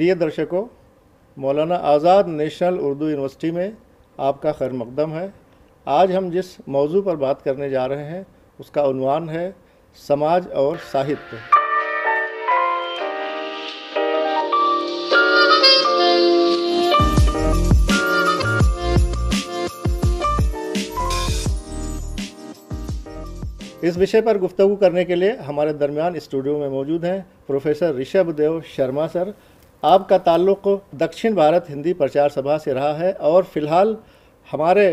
प्रिय दर्शकों मौलाना आज़ाद नेशनल उर्दू यूनिवर्सिटी में आपका खैर मकदम है आज हम जिस मौजू पर बात करने जा रहे हैं उसका उनवान है समाज और साहित्य इस विषय पर गुफ्तु करने के लिए हमारे दरमियान स्टूडियो में मौजूद हैं प्रोफेसर ऋषभ देव शर्मा सर आपका ताल्लुक दक्षिण भारत हिंदी प्रचार सभा से रहा है और फिलहाल हमारे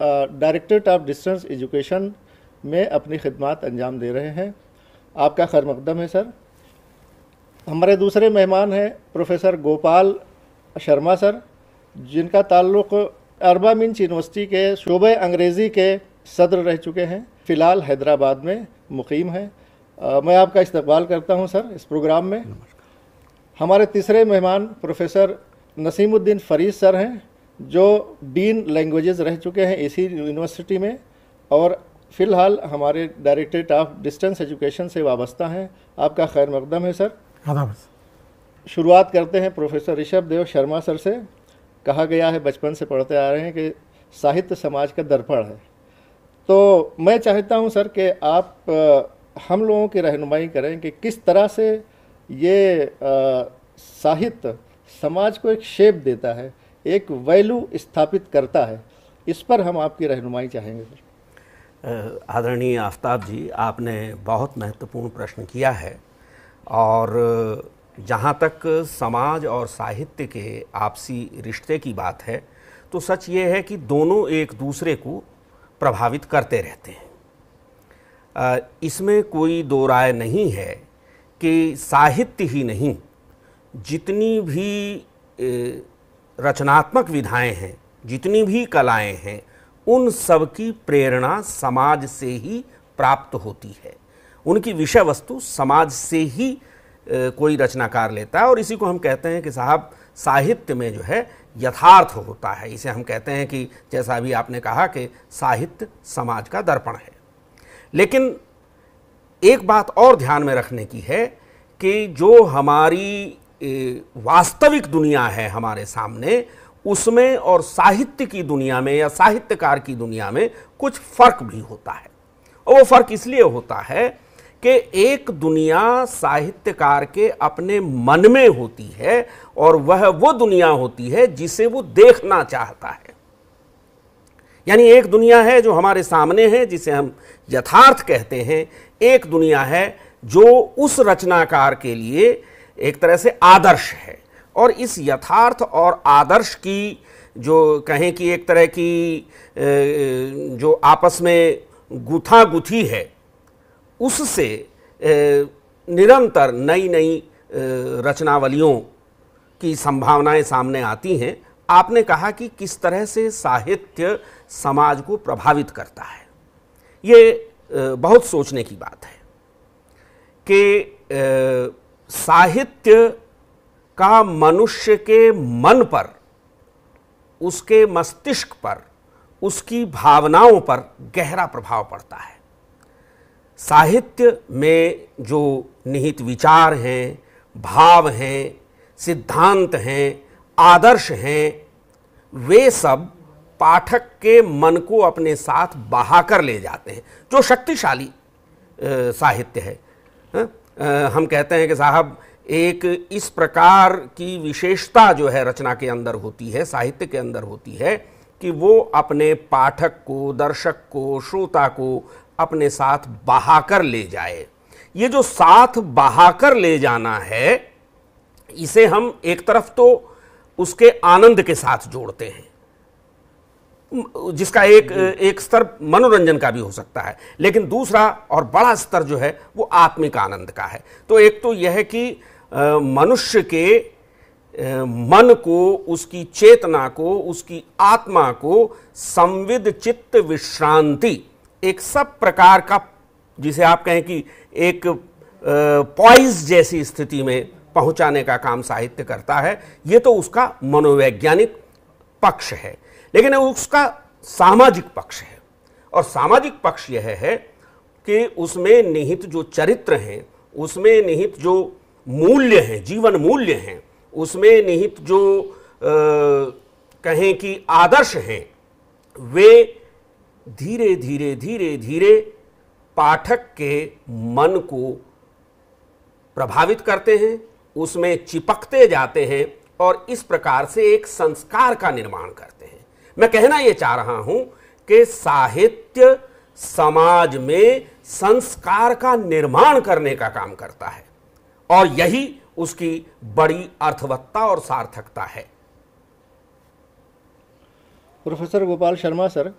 डायरेक्टरेट ऑफ डिस्टेंस एजुकेशन में अपनी खिदमत अंजाम दे रहे हैं आपका खैर मकदम है सर हमारे दूसरे मेहमान हैं प्रोफेसर गोपाल शर्मा सर जिनका ताल्लुक अरबा मिंच यूनिवर्सिटी के शोबे अंग्रेज़ी के सदर रह चुके हैं फ़िलहाल हैदराबाद में मुकीम हैं मैं आपका इस्तेवाल करता हूं सर इस प्रोग्राम में हमारे तीसरे मेहमान प्रोफेसर नसीमुद्दीन फरीद सर हैं जो डीन लैंग्वेजेस रह चुके हैं इसी यूनिवर्सिटी में और फ़िलहाल हमारे डायरेक्टरेट ऑफ डिस्टेंस एजुकेशन से वाबस्ता हैं आपका खैर मकदम है सर शुरुआत करते हैं प्रोफेसर ऋषभ देव शर्मा सर से कहा गया है बचपन से पढ़ते आ रहे हैं कि साहित्य समाज का दर्पण है तो मैं चाहता हूं सर कि आप हम लोगों की रहनुमाई करें कि किस तरह से ये साहित्य समाज को एक शेप देता है एक वैल्यू स्थापित करता है इस पर हम आपकी रहनुमाई चाहेंगे सर आदरणीय आफ्ताब जी आपने बहुत महत्वपूर्ण प्रश्न किया है और जहाँ तक समाज और साहित्य के आपसी रिश्ते की बात है तो सच ये है कि दोनों एक दूसरे को प्रभावित करते रहते हैं इसमें कोई दो राय नहीं है कि साहित्य ही नहीं जितनी भी रचनात्मक विधाएं हैं जितनी भी कलाएं हैं उन सब की प्रेरणा समाज से ही प्राप्त होती है उनकी विषय वस्तु समाज से ही कोई रचनाकार लेता है और इसी को हम कहते हैं कि साहब साहित्य में जो है यथार्थ होता है इसे हम कहते हैं कि जैसा अभी आपने कहा कि साहित्य समाज का दर्पण है लेकिन एक बात और ध्यान में रखने की है कि जो हमारी वास्तविक दुनिया है हमारे सामने उसमें और साहित्य की दुनिया में या साहित्यकार की दुनिया में कुछ फर्क भी होता है और वो फर्क इसलिए होता है कि एक दुनिया साहित्यकार के अपने मन में होती है और वह वो दुनिया होती है जिसे वो देखना चाहता है यानी एक दुनिया है जो हमारे सामने है जिसे हम यथार्थ कहते हैं एक दुनिया है जो उस रचनाकार के लिए एक तरह से आदर्श है और इस यथार्थ और आदर्श की जो कहें कि एक तरह की जो आपस में गुथा गुथी है उससे निरंतर नई नई रचनावलियों की संभावनाएं सामने आती हैं आपने कहा कि किस तरह से साहित्य समाज को प्रभावित करता है ये बहुत सोचने की बात है कि साहित्य का मनुष्य के मन पर उसके मस्तिष्क पर उसकी भावनाओं पर गहरा प्रभाव पड़ता है साहित्य में जो निहित विचार हैं भाव हैं सिद्धांत हैं आदर्श हैं वे सब पाठक के मन को अपने साथ बहाकर ले जाते हैं जो शक्तिशाली साहित्य है हम कहते हैं कि साहब एक इस प्रकार की विशेषता जो है रचना के अंदर होती है साहित्य के अंदर होती है कि वो अपने पाठक को दर्शक को श्रोता को अपने साथ बहाकर ले जाए ये जो साथ बहाकर ले जाना है इसे हम एक तरफ तो उसके आनंद के साथ जोड़ते हैं जिसका एक एक स्तर मनोरंजन का भी हो सकता है लेकिन दूसरा और बड़ा स्तर जो है वो आत्मिक आनंद का है तो एक तो यह है कि मनुष्य के मन को उसकी चेतना को उसकी आत्मा को संविद चित्त विश्रांति एक सब प्रकार का जिसे आप कहें कि एक पॉइज जैसी स्थिति में पहुंचाने का काम साहित्य करता है ये तो उसका मनोवैज्ञानिक पक्ष है लेकिन उसका सामाजिक पक्ष है और सामाजिक पक्ष यह है कि उसमें निहित जो चरित्र हैं उसमें निहित जो मूल्य हैं जीवन मूल्य हैं उसमें निहित जो आ, कहें कि आदर्श हैं वे धीरे धीरे धीरे धीरे पाठक के मन को प्रभावित करते हैं उसमें चिपकते जाते हैं और इस प्रकार से एक संस्कार का निर्माण करते हैं मैं कहना ये चाह रहा हूं कि साहित्य समाज में संस्कार का निर्माण करने का काम करता है और यही उसकी बड़ी अर्थवत्ता और सार्थकता है प्रोफेसर गोपाल शर्मा सर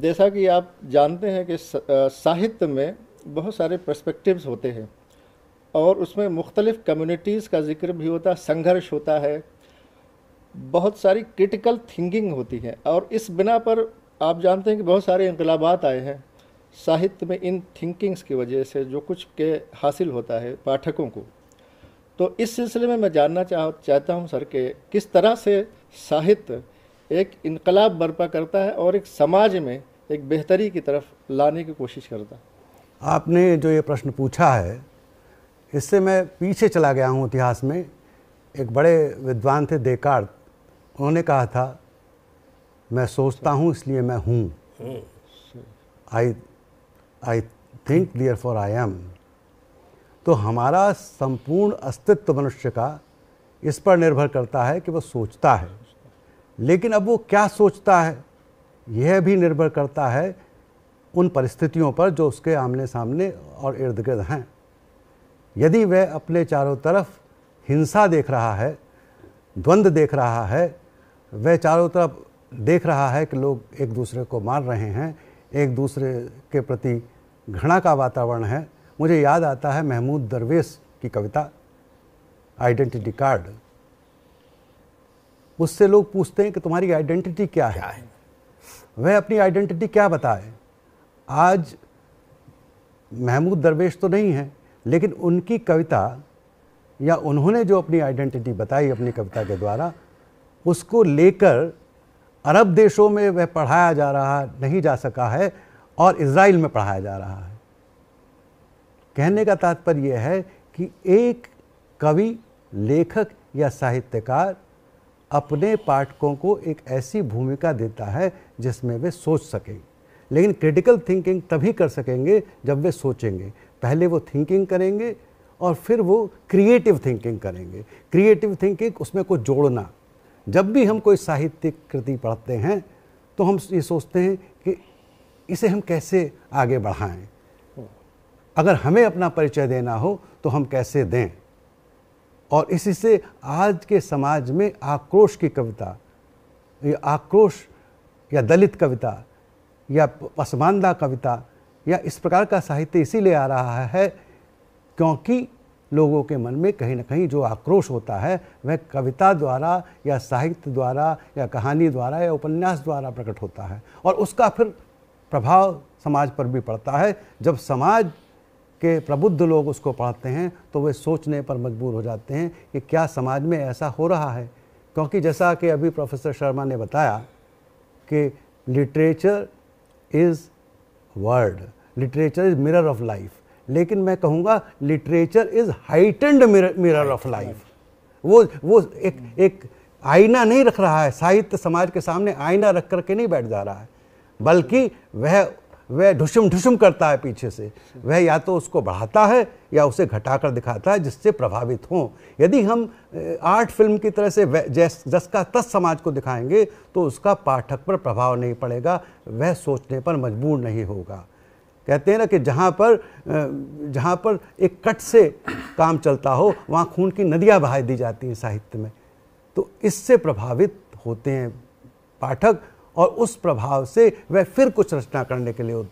जैसा कि आप जानते हैं कि साहित्य में बहुत सारे पर्सपेक्टिव्स होते हैं और उसमें मुख्तलिफ़ कम्युनिटीज़ का जिक्र भी होता है संघर्ष होता है बहुत सारी क्रिटिकल थिंकिंग होती है और इस बिना पर आप जानते हैं कि बहुत सारे इनकलाबात आए हैं साहित्य में इन थिंकिंग्स की वजह से जो कुछ के हासिल होता है पाठकों को तो इस सिलसिले में मैं जानना चाह चाहता हूं सर के किस तरह से साहित्य एक इनकलाब बर्पा करता है और एक समाज में एक बेहतरी की तरफ लाने की कोशिश करता है आपने जो ये प्रश्न पूछा है इससे मैं पीछे चला गया हूँ इतिहास में एक बड़े विद्वान थे देकार्त उन्होंने कहा था मैं सोचता हूँ इसलिए मैं हूँ I I think therefore I am तो हमारा संपूर्ण अस्तित्व मनुष्य का इस पर निर्भर करता है कि वो सोचता है लेकिन अब वो क्या सोचता है यह भी निर्भर करता है उन परिस्थितियों पर जो उसके आमने सामने और इर्द गिर्द हैं यदि वह अपने चारों तरफ हिंसा देख रहा है द्वंद्व देख रहा है वह चारों तरफ देख रहा है कि लोग एक दूसरे को मार रहे हैं एक दूसरे के प्रति घृणा का वातावरण है मुझे याद आता है महमूद दरवेश की कविता आइडेंटिटी कार्ड उससे लोग पूछते हैं कि तुम्हारी आइडेंटिटी क्या है, क्या है? वह अपनी आइडेंटिटी क्या बताए आज महमूद दरवेश तो नहीं है लेकिन उनकी कविता या उन्होंने जो अपनी आइडेंटिटी बताई अपनी कविता के द्वारा उसको लेकर अरब देशों में वह पढ़ाया जा रहा नहीं जा सका है और इसराइल में पढ़ाया जा रहा है कहने का तात्पर्य यह है कि एक कवि लेखक या साहित्यकार अपने पाठकों को एक ऐसी भूमिका देता है जिसमें वे सोच सकें लेकिन क्रिटिकल थिंकिंग तभी कर सकेंगे जब वे सोचेंगे पहले वो थिंकिंग करेंगे और फिर वो क्रिएटिव थिंकिंग करेंगे क्रिएटिव थिंकिंग उसमें कुछ जोड़ना जब भी हम कोई साहित्यिक कृति पढ़ते हैं तो हम ये सोचते हैं कि इसे हम कैसे आगे बढ़ाएं अगर हमें अपना परिचय देना हो तो हम कैसे दें और इसी से आज के समाज में आक्रोश की कविता या आक्रोश या दलित कविता या पसमानदा कविता या इस प्रकार का साहित्य इसीलिए आ रहा है क्योंकि लोगों के मन में कहीं ना कहीं जो आक्रोश होता है वह कविता द्वारा या साहित्य द्वारा या कहानी द्वारा या उपन्यास द्वारा प्रकट होता है और उसका फिर प्रभाव समाज पर भी पड़ता है जब समाज के प्रबुद्ध लोग उसको पढ़ते हैं तो वे सोचने पर मजबूर हो जाते हैं कि क्या समाज में ऐसा हो रहा है क्योंकि जैसा कि अभी प्रोफेसर शर्मा ने बताया कि literature is word literature is mirror of life लेकिन मैं कहूँगा literature is heightened mirror of life वो वो एक एक आईना नहीं रख रहा है साहित्य समाज के सामने आईना रख करके नहीं बैठ जा रहा है बल्कि वह वह ढुसुम ढुसुम करता है पीछे से वह या तो उसको बढ़ाता है या उसे घटाकर दिखाता है जिससे प्रभावित हों यदि हम आर्ट फिल्म की तरह से जैस जस का तस समाज को दिखाएंगे तो उसका पाठक पर प्रभाव नहीं पड़ेगा वह सोचने पर मजबूर नहीं होगा कहते हैं ना कि जहाँ पर जहाँ पर एक कट से काम चलता हो वहाँ खून की नदियाँ बहा दी जाती हैं साहित्य में तो इससे प्रभावित होते हैं पाठक और उस प्रभाव से वह फिर कुछ रचना करने के लिए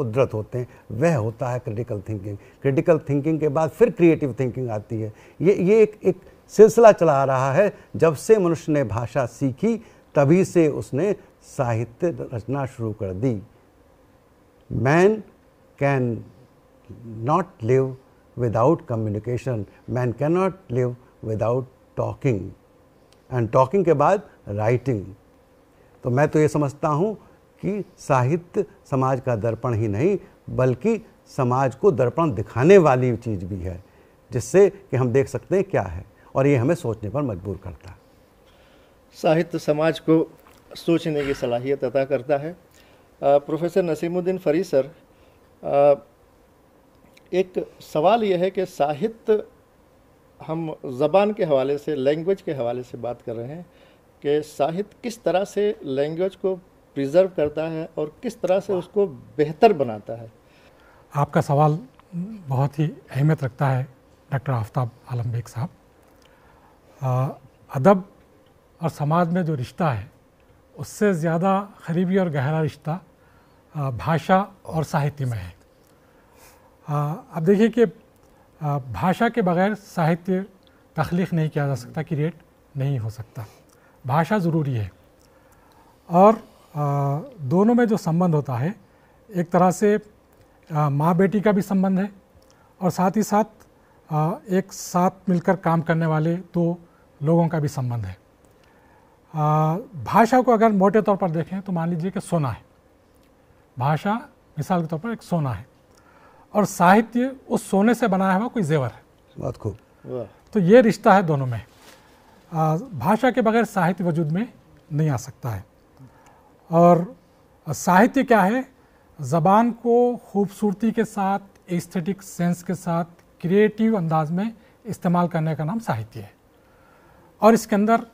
उद्रत होते हैं वह होता है क्रिटिकल थिंकिंग क्रिटिकल थिंकिंग के बाद फिर क्रिएटिव थिंकिंग आती है ये ये एक एक सिलसिला चला रहा है जब से मनुष्य ने भाषा सीखी तभी से उसने साहित्य रचना शुरू कर दी man can not live without communication, man cannot live without talking and talking के बाद राइटिंग तो मैं तो ये समझता हूँ कि साहित्य समाज का दर्पण ही नहीं बल्कि समाज को दर्पण दिखाने वाली चीज़ भी है जिससे कि हम देख सकते हैं क्या है और ये हमें सोचने पर मजबूर करता है साहित्य समाज को सोचने की सलाहियत अदा करता है प्रोफेसर नसीमुद्दीन फरी सर एक सवाल यह है कि साहित्य हम ज़बान के हवाले से लैंग्वेज के हवाले से बात कर रहे हैं कि साहित्य किस तरह से लैंग्वेज को प्रिजर्व करता है और किस तरह से उसको बेहतर बनाता है आपका सवाल बहुत ही अहमियत रखता है डॉक्टर आफ्ताब आलम बेग साहब अदब और समाज में जो रिश्ता है उससे ज़्यादा करीबी और गहरा रिश्ता भाषा और साहित्य में है अब देखिए कि भाषा के बगैर साहित्य तख्लीक नहीं किया जा सकता क्रिएट नहीं हो सकता भाषा ज़रूरी है और दोनों में जो संबंध होता है एक तरह से माँ बेटी का भी संबंध है और साथ ही साथ एक साथ मिलकर काम करने वाले दो लोगों का भी संबंध है भाषा को अगर मोटे तौर पर देखें तो मान लीजिए कि सोना है भाषा मिसाल के तौर पर एक सोना है और साहित्य उस सोने से बनाया हुआ कोई जेवर है बहुत खूब तो ये रिश्ता है दोनों में भाषा के बगैर साहित्य वजूद में नहीं आ सकता है और साहित्य क्या है ज़बान को खूबसूरती के साथ एस्थेटिक सेंस के साथ क्रिएटिव अंदाज में इस्तेमाल करने का नाम साहित्य है और इसके अंदर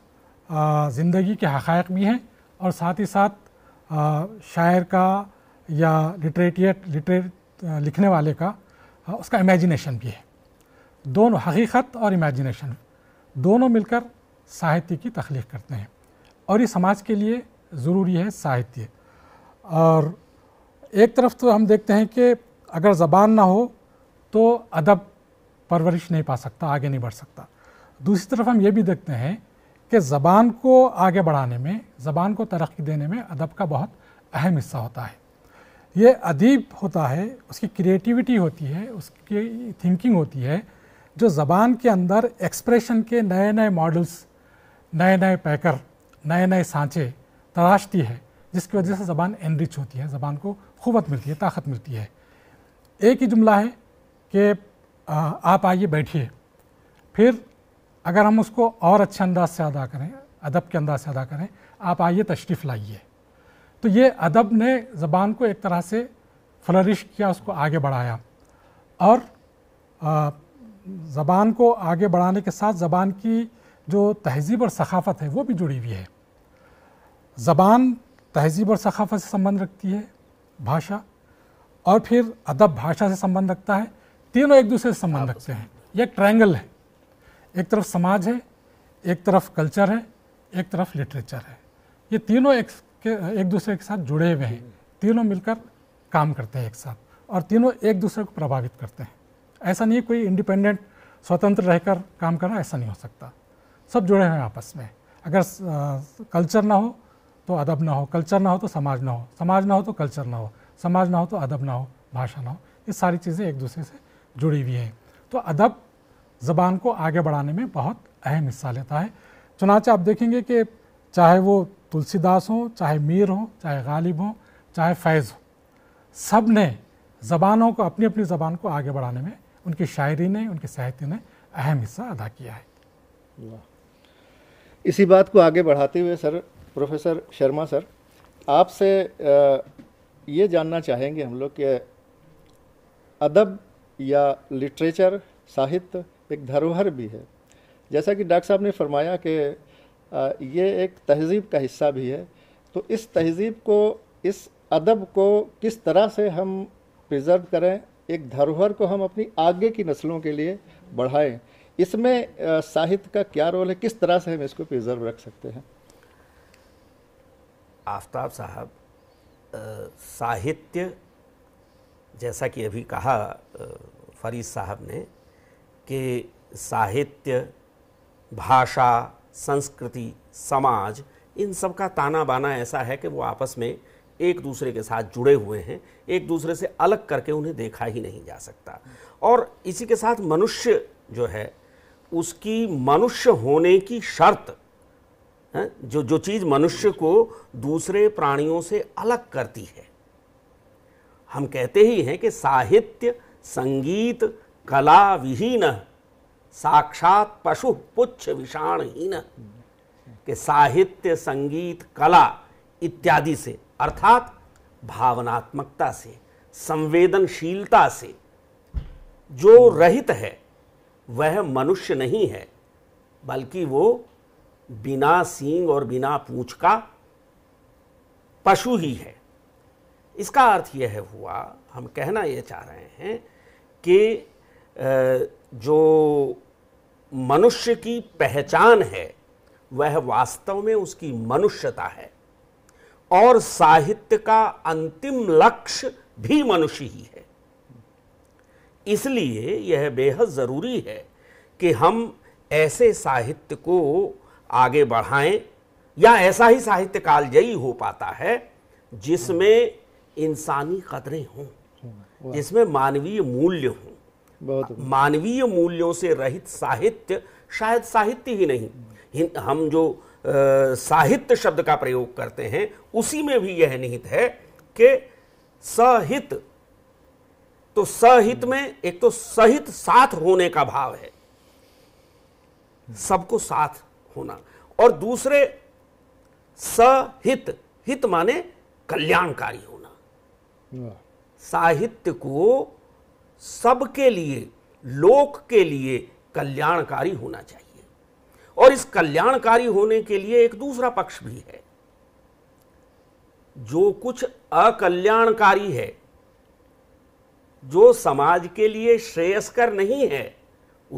ज़िंदगी के हक़ भी हैं और साथ ही साथ शायर का या लिटरेटियट लिटरेट लिखने वाले का उसका इमेजिनेशन भी है दोनों हकीकत और इमेजिनेशन दोनों मिलकर साहित्य की तख्लीक करते हैं और ये समाज के लिए ज़रूरी है साहित्य और एक तरफ तो हम देखते हैं कि अगर ज़बान ना हो तो अदब परवरिश नहीं पा सकता आगे नहीं बढ़ सकता दूसरी तरफ हम ये भी देखते हैं कि ज़बान को आगे बढ़ाने में ज़बान को तरक्की देने में अदब का बहुत अहम हिस्सा होता है ये अदीब होता है उसकी क्रिएटिविटी होती है उसकी थिंकिंग होती है जो ज़बान के अंदर एक्सप्रेशन के नए नए मॉडल्स नए नए पैकर नए नए सांचे तराशती है जिसकी वजह से ज़बान एनरिच होती है ज़बान को क़वत मिलती है ताकत मिलती है एक ही जुमला है कि आप आइए बैठिए फिर अगर हम उसको और अच्छे अंदाज से अदा करें अदब के अंदाज से अदा करें आप आइए तशरीफ़ लाइए तो ये अदब ने ज़बान को एक तरह से फ्लरिश किया उसको आगे बढ़ाया और ज़बान को आगे बढ़ाने के साथ ज़बान की जो तहजीब और सखाफत है वो भी जुड़ी हुई है ज़बान तहजीब और सखाफत से संबंध रखती है भाषा और फिर अदब भाषा से संबंध रखता है तीनों एक दूसरे से संबंध रखते हैं यह ट्रायंगल है एक तरफ समाज है एक तरफ कल्चर है एक तरफ लिटरेचर है ये तीनों एक के एक दूसरे के साथ जुड़े हुए हैं तीनों मिलकर काम करते हैं एक साथ और तीनों एक दूसरे को प्रभावित करते हैं ऐसा नहीं कोई इंडिपेंडेंट स्वतंत्र रहकर काम करना ऐसा नहीं हो सकता सब जुड़े हैं आपस में अगर कल्चर ना हो तो अदब ना हो कल्चर ना हो तो समाज ना हो समाज ना हो तो कल्चर ना हो समाज ना हो तो अदब ना हो भाषा ना हो ये सारी चीज़ें एक दूसरे से जुड़ी हुई हैं तो अदब ज़बान को आगे बढ़ाने में बहुत अहम हिस्सा लेता है चुनाचे आप देखेंगे कि चाहे वो तुलसीदास हों चाहे मीर हों चाहे गालिब हों चाहे फैज़ हो सब ने ज़बानों को अपनी अपनी ज़बान को आगे बढ़ाने में उनकी शायरी ने उनके साहित्य ने अहम हिस्सा अदा किया है इसी बात को आगे बढ़ाते हुए सर प्रोफेसर शर्मा सर आपसे ये जानना चाहेंगे हम लोग कि अदब या लिटरेचर साहित्य एक धरोहर भी है जैसा कि डॉक्टर साहब ने फरमाया कि ये एक तहज़ीब का हिस्सा भी है तो इस तहज़ीब को इस अदब को किस तरह से हम प्रिजर्व करें एक धरोहर को हम अपनी आगे की नस्लों के लिए बढ़ाएं इसमें साहित्य का क्या रोल है किस तरह से हम इसको प्रिजर्व रख सकते हैं आफ्ताब साहब साहित्य जैसा कि अभी कहा फरीद साहब ने कि साहित्य भाषा संस्कृति समाज इन सब का ताना बाना ऐसा है कि वो आपस में एक दूसरे के साथ जुड़े हुए हैं एक दूसरे से अलग करके उन्हें देखा ही नहीं जा सकता और इसी के साथ मनुष्य जो है उसकी मनुष्य होने की शर्त है? जो जो चीज़ मनुष्य को दूसरे प्राणियों से अलग करती है हम कहते ही हैं कि साहित्य संगीत कला विहीन साक्षात पशु पुच्छ विषाणहीन के साहित्य संगीत कला इत्यादि से अर्थात भावनात्मकता से संवेदनशीलता से जो रहित है वह मनुष्य नहीं है बल्कि वो बिना सींग और बिना पूछ का पशु ही है इसका अर्थ यह हुआ हम कहना यह चाह रहे हैं कि जो मनुष्य की पहचान है वह वास्तव में उसकी मनुष्यता है और साहित्य का अंतिम लक्ष्य भी मनुष्य ही है इसलिए यह बेहद ज़रूरी है कि हम ऐसे साहित्य को आगे बढ़ाएं या ऐसा ही साहित्य कालजयी हो पाता है जिसमें इंसानी कदरें हों हम्म, जिसमें मानवीय मूल्य हों बहुत मानवीय मूल्यों से रहित साहित्य शायद साहित्य ही नहीं हम जो साहित्य शब्द का प्रयोग करते हैं उसी में भी यह निहित है कि सहित तो सहित में एक तो सहित साथ होने का भाव है सबको साथ होना और दूसरे सहित हित माने कल्याणकारी होना साहित्य को सबके लिए लोक के लिए कल्याणकारी होना चाहिए और इस कल्याणकारी होने के लिए एक दूसरा पक्ष भी है जो कुछ अकल्याणकारी है जो समाज के लिए श्रेयस्कर नहीं है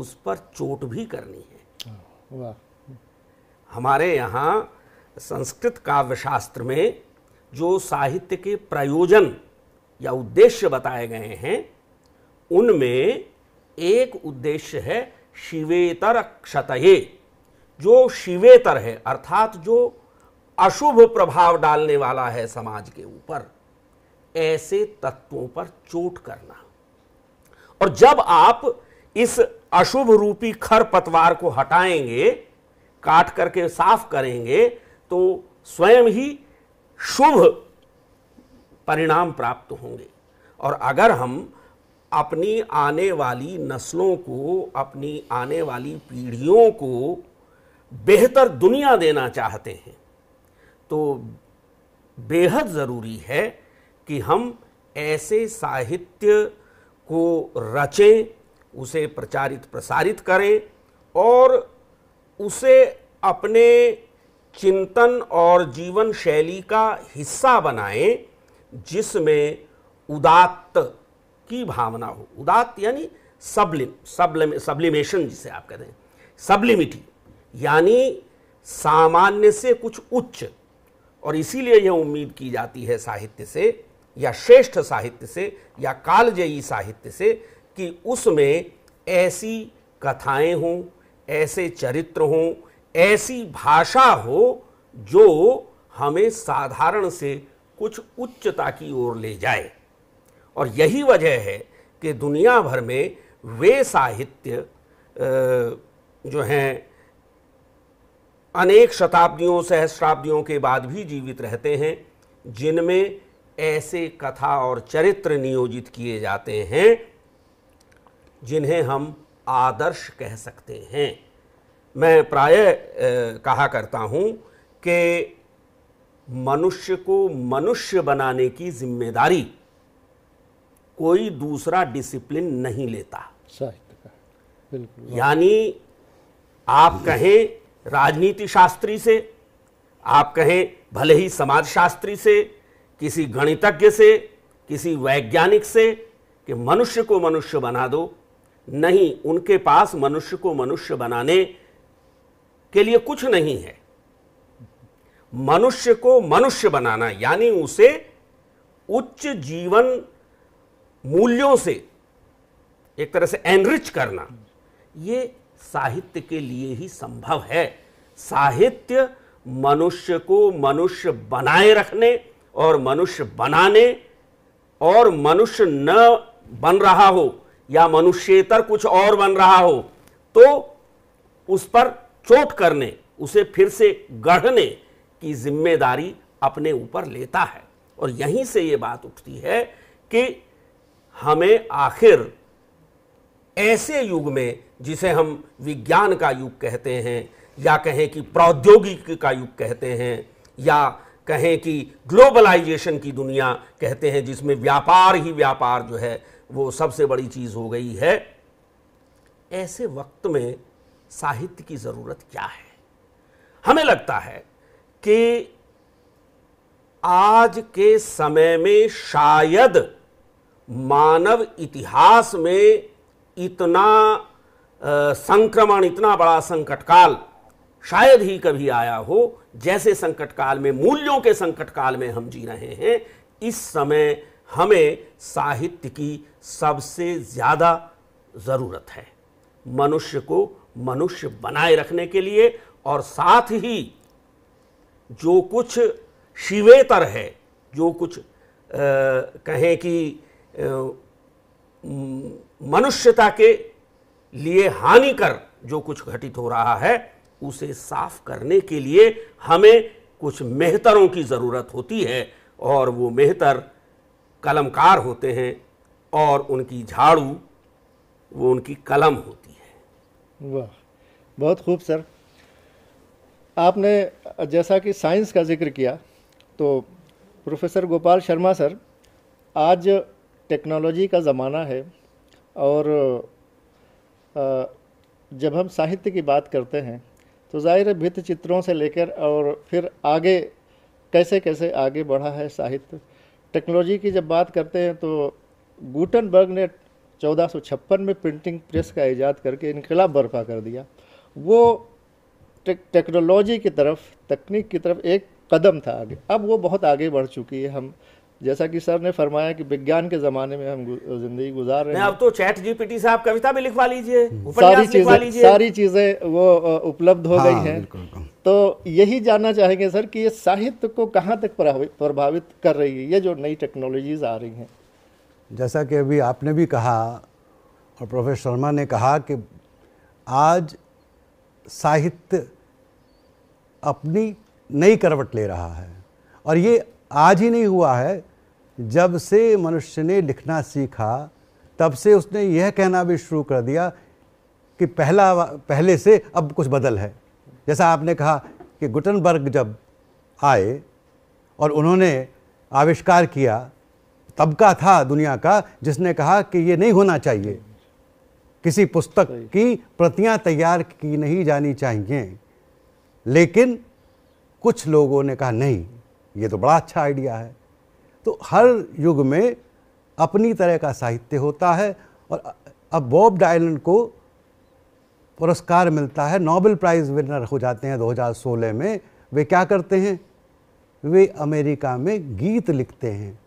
उस पर चोट भी करनी है हमारे यहां संस्कृत काव्य शास्त्र में जो साहित्य के प्रयोजन या उद्देश्य बताए गए हैं उनमें एक उद्देश्य है शिवेतर क्षतये जो शिवेतर है अर्थात जो अशुभ प्रभाव डालने वाला है समाज के ऊपर ऐसे तत्वों पर चोट करना और जब आप इस अशुभ रूपी खर पतवार को हटाएंगे काट करके साफ करेंगे तो स्वयं ही शुभ परिणाम प्राप्त होंगे और अगर हम अपनी आने वाली नस्लों को अपनी आने वाली पीढ़ियों को बेहतर दुनिया देना चाहते हैं तो बेहद ज़रूरी है कि हम ऐसे साहित्य को रचें उसे प्रचारित प्रसारित करें और उसे अपने चिंतन और जीवन शैली का हिस्सा बनाएं जिसमें उदात्त की भावना हो उदात यानी सबलिम सबलिम सबलिमेशन जिसे आप कहते हैं सबलिमिटी यानी सामान्य से कुछ उच्च और इसीलिए यह उम्मीद की जाती है साहित्य से या श्रेष्ठ साहित्य से या कालजयी साहित्य से कि उसमें ऐसी कथाएं हों ऐसे चरित्र हों ऐसी भाषा हो जो हमें साधारण से कुछ उच्चता की ओर ले जाए और यही वजह है कि दुनिया भर में वे साहित्य जो हैं अनेक शताब्दियों सहस्राब्दियों के बाद भी जीवित रहते हैं जिनमें ऐसे कथा और चरित्र नियोजित किए जाते हैं जिन्हें हम आदर्श कह सकते हैं मैं प्राय कहा करता हूँ कि मनुष्य को मनुष्य बनाने की जिम्मेदारी कोई दूसरा डिसिप्लिन नहीं लेता साहित्य का बिल्कुल यानी आप कहें राजनीति शास्त्री से आप कहें भले ही समाज शास्त्री से किसी गणितज्ञ से किसी वैज्ञानिक से कि मनुष्य को मनुष्य बना दो नहीं उनके पास मनुष्य को मनुष्य बनाने के लिए कुछ नहीं है मनुष्य को मनुष्य बनाना यानी उसे उच्च जीवन मूल्यों से एक तरह से एनरिच करना ये साहित्य के लिए ही संभव है साहित्य मनुष्य को मनुष्य बनाए रखने और मनुष्य बनाने और मनुष्य न बन रहा हो या मनुष्यतर कुछ और बन रहा हो तो उस पर चोट करने उसे फिर से गढ़ने की जिम्मेदारी अपने ऊपर लेता है और यहीं से ये बात उठती है कि हमें आखिर ऐसे युग में जिसे हम विज्ञान का युग कहते हैं या कहें कि प्रौद्योगिकी का युग कहते हैं या कहें कि ग्लोबलाइजेशन की दुनिया कहते हैं जिसमें व्यापार ही व्यापार जो है वो सबसे बड़ी चीज़ हो गई है ऐसे वक्त में साहित्य की ज़रूरत क्या है हमें लगता है कि आज के समय में शायद मानव इतिहास में इतना संक्रमण इतना बड़ा संकट काल शायद ही कभी आया हो जैसे संकट काल में मूल्यों के संकट काल में हम जी रहे हैं इस समय हमें साहित्य की सबसे ज़्यादा ज़रूरत है मनुष्य को मनुष्य बनाए रखने के लिए और साथ ही जो कुछ शिवेतर है जो कुछ आ, कहें कि मनुष्यता के लिए हानि कर जो कुछ घटित हो रहा है उसे साफ करने के लिए हमें कुछ मेहतरों की ज़रूरत होती है और वो मेहतर कलमकार होते हैं और उनकी झाड़ू वो उनकी कलम होती है वाह बहुत खूब सर आपने जैसा कि साइंस का जिक्र किया तो प्रोफेसर गोपाल शर्मा सर आज टेक्नोलॉजी का ज़माना है और जब हम साहित्य की बात करते हैं तो ज़ाहिर भित्त चित्रों से लेकर और फिर आगे कैसे कैसे आगे बढ़ा है साहित्य टेक्नोलॉजी की जब बात करते हैं तो गुटनबर्ग ने चौदह में प्रिंटिंग प्रेस का ईजाद करके इनकलाब बर्पा कर दिया वो टेक्नोलॉजी की तरफ तकनीक की तरफ एक कदम था आगे अब वो बहुत आगे बढ़ चुकी है हम जैसा कि सर ने फरमाया कि विज्ञान के जमाने में हम जिंदगी गुजार रहे हैं अब तो चैट जीपीटी से आप कविता भी लिखवा लीजिए सारी चीजें सारी चीजें वो उपलब्ध हो हाँ, गई हैं तो यही जानना चाहेंगे सर कि ये साहित्य को कहाँ तक प्रभावित कर रही है ये जो नई टेक्नोलॉजीज आ रही हैं जैसा कि अभी आपने भी कहा और प्रोफेसर शर्मा ने कहा कि आज साहित्य अपनी नई करवट ले रहा है और ये आज ही नहीं हुआ है जब से मनुष्य ने लिखना सीखा तब से उसने यह कहना भी शुरू कर दिया कि पहला पहले से अब कुछ बदल है जैसा आपने कहा कि गुटनबर्ग जब आए और उन्होंने आविष्कार किया तबका था दुनिया का जिसने कहा कि ये नहीं होना चाहिए किसी पुस्तक की प्रतियां तैयार की नहीं जानी चाहिए लेकिन कुछ लोगों ने कहा नहीं ये तो बड़ा अच्छा आइडिया है तो हर युग में अपनी तरह का साहित्य होता है और अब बॉब डायलन को पुरस्कार मिलता है नोबेल प्राइज़ विनर हो जाते हैं 2016 में वे क्या करते हैं वे अमेरिका में गीत लिखते हैं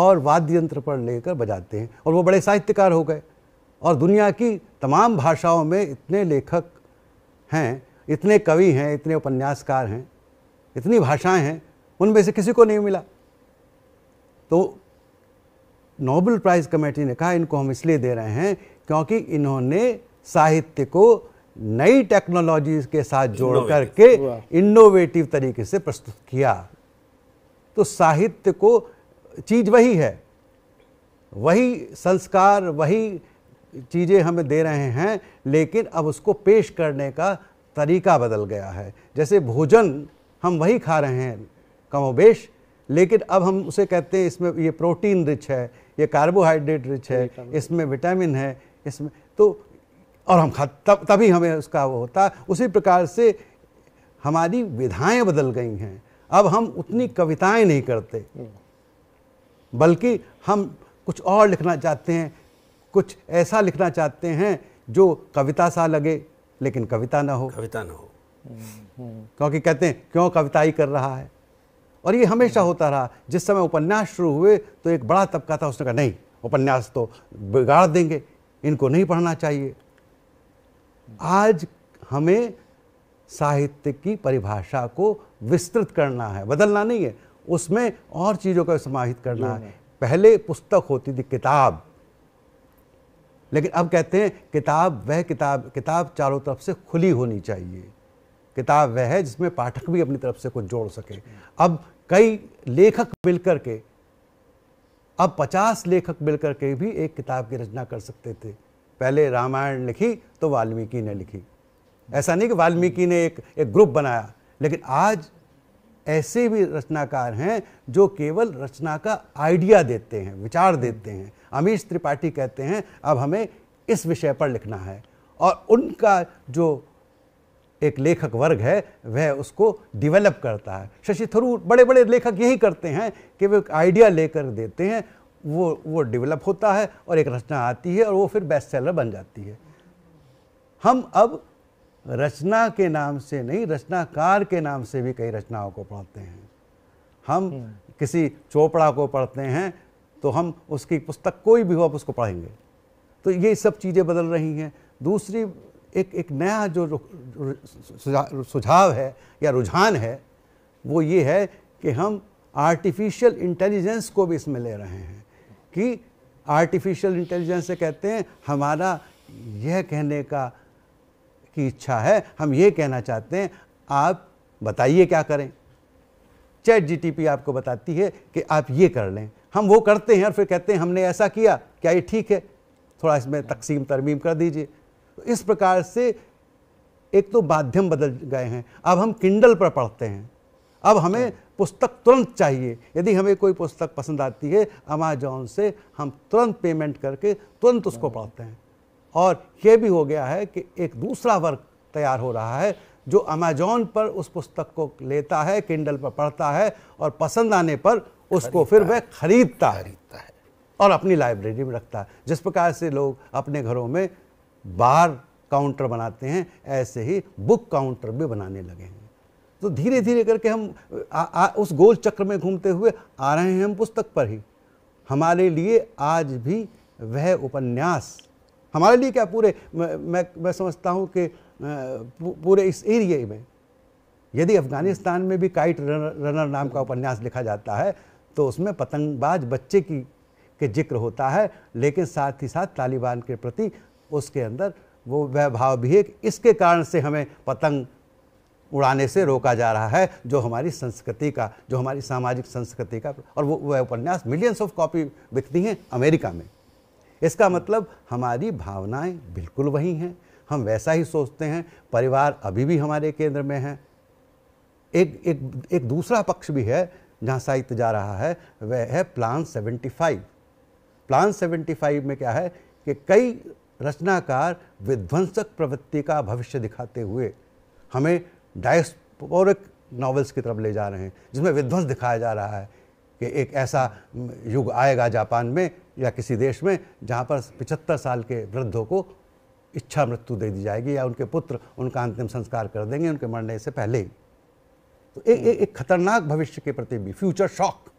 और वाद्य यंत्र पर लेकर बजाते हैं और वो बड़े साहित्यकार हो गए और दुनिया की तमाम भाषाओं में इतने लेखक हैं इतने कवि हैं इतने उपन्यासकार हैं इतनी भाषाएं हैं उनमें से किसी को नहीं मिला तो नोबल प्राइज़ कमेटी ने कहा इनको हम इसलिए दे रहे हैं क्योंकि इन्होंने साहित्य को नई टेक्नोलॉजी के साथ जोड़ करके इनोवेटिव तरीके से प्रस्तुत किया तो साहित्य को चीज वही है वही संस्कार वही चीज़ें हमें दे रहे हैं लेकिन अब उसको पेश करने का तरीका बदल गया है जैसे भोजन हम वही खा रहे हैं कमोबेश लेकिन अब हम उसे कहते हैं इसमें ये प्रोटीन रिच है ये कार्बोहाइड्रेट रिच है इसमें विटामिन है इसमें तो और हम खा तब तभी हमें उसका वो होता उसी प्रकार से हमारी विधाएं बदल गई हैं अब हम उतनी हम्म। कविताएं नहीं करते हम्म। बल्कि हम कुछ और लिखना चाहते हैं कुछ ऐसा लिखना चाहते हैं जो कविता सा लगे लेकिन कविता ना हो कविता ना हो हम्म, क्योंकि कहते हैं क्यों कविता ही कर रहा है और ये हमेशा होता रहा जिस समय उपन्यास शुरू हुए तो एक बड़ा तबका था उसने कहा नहीं उपन्यास तो बिगाड़ देंगे इनको नहीं पढ़ना चाहिए आज हमें साहित्य की परिभाषा को विस्तृत करना है बदलना नहीं है उसमें और चीज़ों का समाहित करना है पहले पुस्तक होती थी किताब लेकिन अब कहते हैं किताब वह किताब किताब चारों तरफ से खुली होनी चाहिए किताब वह है जिसमें पाठक भी अपनी तरफ से कुछ जोड़ सके अब कई लेखक मिलकर के अब 50 लेखक मिलकर के भी एक किताब की रचना कर सकते थे पहले रामायण लिखी तो वाल्मीकि ने लिखी ऐसा नहीं कि वाल्मीकि ने एक एक ग्रुप बनाया लेकिन आज ऐसे भी रचनाकार हैं जो केवल रचना का आइडिया देते हैं विचार देते हैं अमीश त्रिपाठी कहते हैं अब हमें इस विषय पर लिखना है और उनका जो एक लेखक वर्ग है वह उसको डिवेलप करता है शशि थरूर बड़े बड़े लेखक यही करते हैं कि वे आइडिया लेकर देते हैं वो वो डेवलप होता है और एक रचना आती है और वो फिर बेस्ट सेलर बन जाती है हम अब रचना के नाम से नहीं रचनाकार के नाम से भी कई रचनाओं को पढ़ते हैं हम हम्म। किसी चोपड़ा को पढ़ते हैं तो हम उसकी पुस्तक कोई भी हो आप उसको पढ़ेंगे तो ये सब चीज़ें बदल रही हैं दूसरी एक एक नया जो सुझाव है या रुझान है वो ये है कि हम आर्टिफिशियल इंटेलिजेंस को भी इसमें ले रहे हैं कि आर्टिफिशियल इंटेलिजेंस से कहते हैं हमारा यह कहने का की इच्छा है हम ये कहना चाहते हैं आप बताइए क्या करें चैट जीटीपी आपको बताती है कि आप ये कर लें हम वो करते हैं और फिर कहते हैं हमने ऐसा किया क्या ये ठीक है थोड़ा इसमें तकसीम तरमीम कर दीजिए तो इस प्रकार से एक तो माध्यम बदल गए हैं अब हम किंडल पर पढ़ते हैं अब हमें पुस्तक तुरंत चाहिए यदि हमें कोई पुस्तक पसंद आती है अमेजोन से हम तुरंत पेमेंट करके तुरंत उसको पढ़ते हैं और यह भी हो गया है कि एक दूसरा वर्ग तैयार हो रहा है जो अमेजोन पर उस पुस्तक को लेता है किंडल पर पढ़ता है और पसंद आने पर उसको फिर वह खरीदता है खरीदता है और अपनी लाइब्रेरी में रखता है जिस प्रकार से लोग अपने घरों में बार काउंटर बनाते हैं ऐसे ही बुक काउंटर भी बनाने लगे हैं तो धीरे धीरे करके हम आ, आ, उस गोल चक्र में घूमते हुए आ रहे हैं हम पुस्तक पर ही हमारे लिए आज भी वह उपन्यास हमारे लिए क्या पूरे मैं मैं समझता हूँ कि पूरे इस एरिए में यदि अफगानिस्तान में भी काइट रनर नाम का उपन्यास लिखा जाता है तो उसमें पतंगबाज बच्चे की के जिक्र होता है लेकिन साथ ही साथ तालिबान के प्रति उसके अंदर वो वह भाव भी है इसके कारण से हमें पतंग उड़ाने से रोका जा रहा है जो हमारी संस्कृति का जो हमारी सामाजिक संस्कृति का और वो वह उपन्यास मिलियंस ऑफ कॉपी बिकती हैं अमेरिका में इसका मतलब हमारी भावनाएं बिल्कुल वही हैं हम वैसा ही सोचते हैं परिवार अभी भी हमारे केंद्र में है एक एक एक दूसरा पक्ष भी है जहाँ साहित्य जा रहा है वह है प्लान सेवेंटी प्लान सेवेंटी में क्या है कि कई रचनाकार विध्वंसक प्रवृत्ति का भविष्य दिखाते हुए हमें डायस्पोरिक नॉवेल्स की तरफ ले जा रहे हैं जिसमें विध्वंस दिखाया जा रहा है कि एक ऐसा युग आएगा जापान में या किसी देश में जहाँ पर पिछहत्तर साल के वृद्धों को इच्छा मृत्यु दे दी जाएगी या उनके पुत्र उनका अंतिम संस्कार कर देंगे उनके मरने से पहले ही तो एक, एक खतरनाक भविष्य के प्रति भी फ्यूचर शॉक